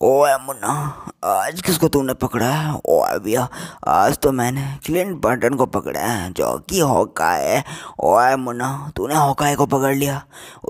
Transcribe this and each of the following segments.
O, emo na. आज किसको तूने पकड़ा है ओ भैया आज तो मैंने क्लिंट बर्टन को पकड़ा है जो कि हौका है और मुन्ना तूने हौकाए को पकड़ लिया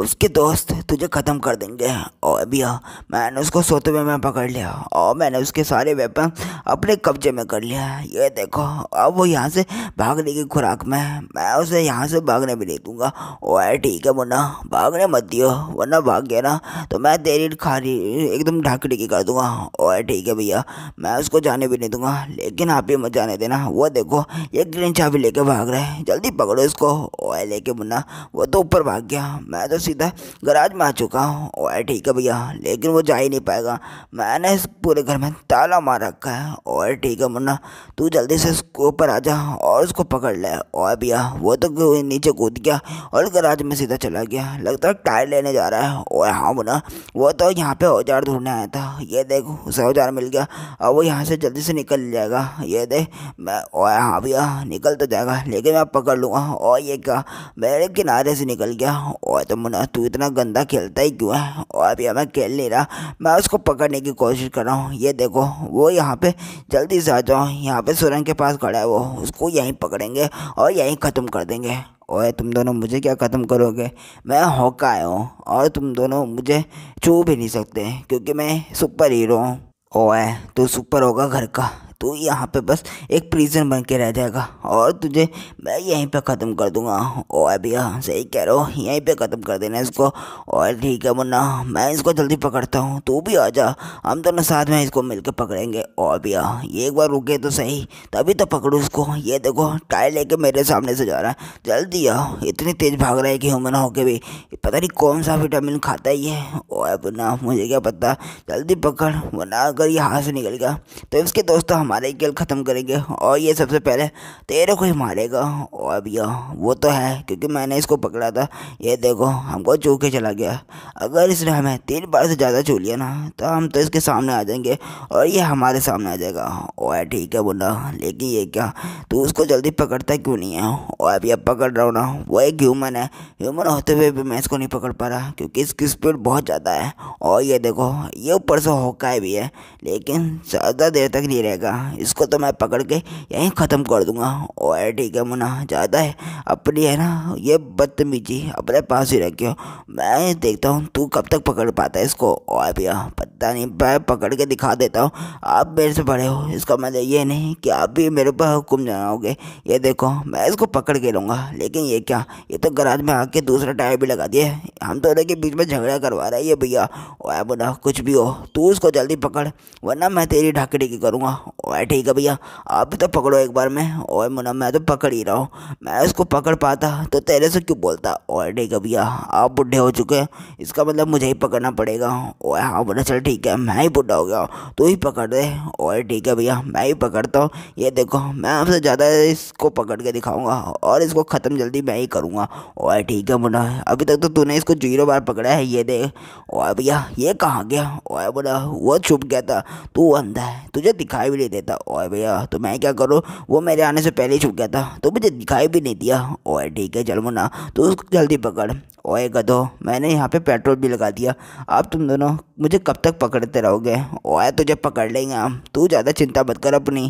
उसके दोस्त तुझे ख़त्म कर देंगे ओ भैया मैंने उसको सोते हुए मैं पकड़ लिया और मैंने उसके सारे वेपन अपने कब्जे में कर लिया ये देखो अब वो यहाँ से भागने की खुराक में है मैं उसे यहाँ से भागने भी नहीं दूँगा ओ ठीक है मुन्ना भागने मत दियो वरना भाग गया ना तो मैं तेरी खारी एकदम ढाकड़ी की कर दूँगा ओ ठीक है भैया मैं उसको जाने भी नहीं दूंगा लेकिन आप ही मत जाने देना वो देखो ये ग्रीन चाबी लेके भाग रहा है जल्दी पकड़ो इसको ओए लेके मुन्ना वो तो ऊपर भाग गया मैं तो सीधा गराज में आ चुका हूँ ओए ठीक है भैया लेकिन वो जा ही नहीं पाएगा मैंने इस पूरे घर में ताला मार रखा है ओए ठीक है मुन्ना तू जल्दी से उसको ऊपर आ जा और उसको पकड़ ले ओए भैया वो तो नीचे कूद गया और गराज में सीधा चला गया लगता है टायर लेने जा रहा है ओए हाँ मुन्ना वो तो यहाँ पे औजार ढूंढने आया था ये देखो उसे औजार मिल गया गया अब वो यहाँ से जल्दी से निकल जाएगा ये दे मैं ओ हाँ भैया निकल तो जाएगा लेकिन मैं पकड़ लूँगा और ये क्या मेरे किनारे से निकल गया और तो मुना तू इतना गंदा खेलता ही क्यों है और भैया मैं खेल नहीं रहा मैं उसको पकड़ने की कोशिश कर रहा हूँ ये देखो वो यहाँ पर जल्दी से आ जाओ यहाँ पर सुरंग के पास खड़ा है वो उसको यहीं पकड़ेंगे और यहीं ख़त्म कर देंगे ओए तुम दोनों मुझे क्या ख़त्म करोगे मैं हौका आया हूँ और तुम दोनों मुझे छू भी नहीं सकते क्योंकि मैं सुपर हीरो हूँ ओए तू सुपर होगा घर का तू यहाँ पे बस एक प्रिजन बन के रह जाएगा और तुझे मैं यहीं पे ख़त्म कर दूँगा ओए भैया सही कह रहे हो यहीं पे ख़त्म कर देना इसको और ठीक है मुन्ना मैं इसको जल्दी पकड़ता हूँ तू भी आ जा हम दोनों साथ में इसको मिल पकड़ेंगे ओ भैया ये एक बार रुके तो सही तभी तो पकड़ो उसको ये देखो टायर लेके मेरे सामने से जा रहा है जल्दी आओ इतनी तेज़ भाग रहा है कि ह्यूमन होके भी पता नहीं कौन सा विटामिन खाता ही है ओए मुन्ना मुझे क्या पता जल्दी पकड़ वरना अगर ये हाथ से निकल गया तो इसके दोस्तों तो हमारे हमारे गिल ख़त्म करेंगे और ये सबसे पहले तेरे को ही मारेगा और भैया वो तो है क्योंकि मैंने इसको पकड़ा था ये देखो हमको चू के चला गया अगर इसने हमें तीन बार से ज़्यादा चू लिया ना तो हम तो इसके सामने आ जाएंगे और ये हमारे सामने आ जाएगा ओए ठीक है बोला लेकिन ये क्या तू उसको जल्दी पकड़ता क्यों नहीं है और भैया पकड़ रहा हूँ ना वो एक ह्यूमन है ह्यूमन होते हुए भी मैं इसको नहीं पकड़ पा रहा क्योंकि इसकी स्पीड बहुत ज़्यादा है और ये देखो ये ऊपर से होका भी है लेकिन ज़्यादा देर तक नहीं रहेगा इसको तो मैं पकड़ के यहीं ख़त्म कर दूंगा ओए ठीक है मुन्ना ज़्यादा है अपनी है ना ये बदतमीजी अपने पास ही रखियो मैं देखता हूँ तू कब तक पकड़ पाता है इसको ओए भैया पता नहीं मैं पकड़ के दिखा देता हूँ आप मेरे से बड़े हो इसका मतलब ये नहीं कि आप भी मेरे पर हुक्म जनाओगे ये देखो मैं इसको पकड़ के लूँगा लेकिन ये क्या ये तो गराज में आके दूसरा टायर भी लगा दिया हम तो के बीच में झगड़ा करवा रहा है ये भैया ओए बुना कुछ भी हो तू उसको जल्दी पकड़ वरना मैं तेरी ढाकड़ी की करूँगा ओए ठीक है भैया आप भी तो पकड़ो एक बार में ओए मुना मैं तो पकड़ ही रहा हूँ मैं उसको पकड़ पाता तो तेरे से क्यों बोलता ओए ठीक है भैया आप बुढ़े हो चुके हैं इसका मतलब मुझे ही पकड़ना पड़ेगा ओए हाँ बोला चल ठीक है मैं ही बुढ़ा हो गया तू ही पकड़ दे ओए ठीक है भैया मैं ही पकड़ता हूँ ये देखो मैं आपसे ज़्यादा इसको पकड़ के दिखाऊँगा और इसको ख़त्म जल्दी मैं ही करूँगा ओए ठीक है मुना अभी तक तो तूने इसको जीरो बार पकड़ा है ये देख ओए भैया ये कहाँ गया ओए बोला वो छुप गया था तू अंधा है तुझे दिखाई भी नहीं देता और भैया तो मैं क्या करूँ वो मेरे आने से पहले ही छुप गया था तो मुझे दिखाई भी नहीं दिया ओए ठीक है चल मुन्ना तो उसको जल्दी पकड़ ओए गधो मैंने यहाँ पे पेट्रोल भी लगा दिया अब तुम दोनों मुझे कब तक पकड़ते रहोगे ओए तुझे पकड़ लेंगे हम तू ज़्यादा चिंता मत कर अपनी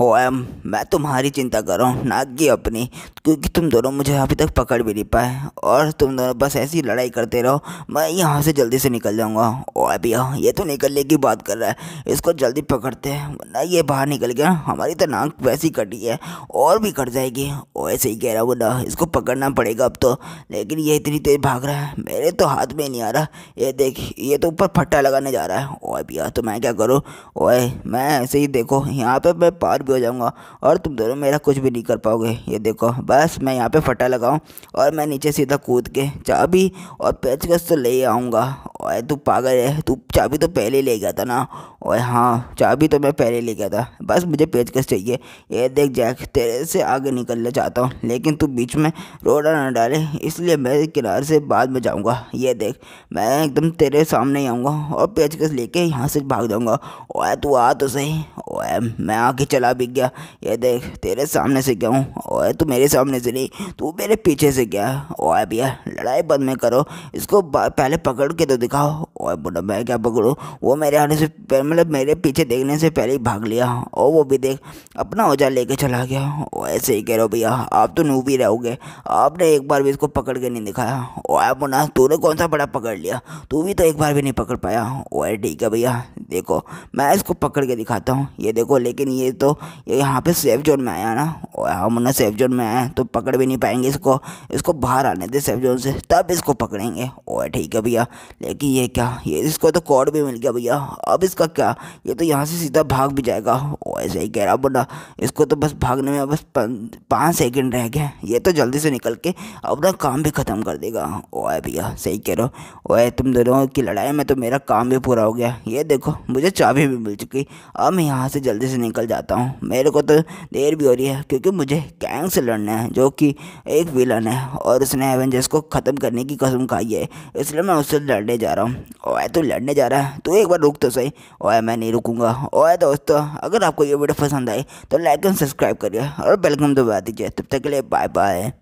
ओ एम मैं तुम्हारी चिंता कर रहा हूँ ना अपनी क्योंकि तुम दोनों मुझे अभी तक पकड़ भी नहीं पाए और तुम दोनों बस ऐसी लड़ाई करते रहो मैं यहाँ से जल्दी से निकल जाऊँगा ओ अभिया ये तो निकलने की बात कर रहा है इसको जल्दी पकड़ते हैं वरना ये बाहर निकल गया हमारी तो नाक वैसी कटी है और भी कट जाएगी ओ ऐसे ही कह रहा वो ना इसको पकड़ना पड़ेगा अब तो लेकिन ये इतनी तेज भाग रहा है मेरे तो हाथ में नहीं आ रहा ये देख ये तो ऊपर फट्टा लगाने जा रहा है ओ अभिया तो मैं क्या करूँ ओ मैं ऐसे ही देखो यहाँ पर मैं पार भी हो जाऊँगा और तुम दोनों मेरा कुछ भी नहीं कर पाओगे ये देखो बस मैं यहाँ पे फटा लगाऊँ और मैं नीचे सीधा कूद के चाबी और पेचकस तो ले आऊँगा ओए तू पागल है तू चाबी तो पहले ले गया था ना ओए हाँ चाबी तो मैं पहले ले गया था बस मुझे पेचकस चाहिए ये देख जैक तेरे से आगे निकलना चाहता हूँ लेकिन तू बीच में रोड़ा ना डाले इसलिए मैं किनारे से बाद में जाऊँगा ये देख मैं एकदम तेरे सामने ही आऊँगा और पेचकस लेके यहाँ से भाग जाऊँगा ओए तू आ तो सही ओए मैं आके चला भी गया ये देख तेरे सामने से गया हूँ ओए तू मेरे सामने से नहीं तू मेरे पीछे से गया ओए भैया लड़ाई बंद में करो इसको पहले पकड़ के तो देखा और बोला मैं क्या पकड़ूँ वो मेरे आने से मतलब मेरे पीछे देखने से पहले ही भाग लिया और वो भी देख अपना औजार लेके चला गया और ऐसे ही कह रहे हो भैया आप तो नूबी रहोगे आपने एक बार भी इसको पकड़ के नहीं दिखाया और मुन्ना तूने कौन सा बड़ा पकड़ लिया तू भी तो एक बार भी नहीं पकड़ पाया और ठीक है भैया देखो मैं इसको पकड़ के दिखाता हूँ ये देखो लेकिन ये तो ये यहाँ पे सेफ जोन में आया ना और हाँ मुन्ना सेफ जोन में आया तो पकड़ भी नहीं पाएंगे इसको इसको बाहर आने दे सेफ जोन से तब इसको पकड़ेंगे और ठीक है भैया लेकिन कि ये क्या ये इसको तो कॉर्ड भी मिल गया भैया अब इसका क्या ये तो यहाँ से सीधा भाग भी जाएगा ओ ऐसा ही कह रहा बोला इसको तो बस भागने में बस पाँच सेकंड रह गए ये तो जल्दी से निकल के अपना काम भी ख़त्म कर देगा ओए भैया सही कह रहे हो ओए तुम दोनों की लड़ाई में तो मेरा काम भी पूरा हो गया ये देखो मुझे चाबी भी मिल चुकी अब मैं यहाँ से जल्दी से निकल जाता हूँ मेरे को तो देर भी हो रही है क्योंकि मुझे कैंग से लड़ना है जो कि एक विलन है और उसने एवेंजर्स को ख़त्म करने की कसम खाई है इसलिए मैं उससे लड़ने जा जा रहा हूँ ओए तू लड़ने जा रहा है तू एक बार रुक तो सही ओए मैं नहीं रुकूंगा ओए दोस्तों अगर आपको ये वीडियो पसंद आई तो लाइक एंड सब्सक्राइब करिए और बेलकम दबा दीजिए तब तक के लिए बाय बाय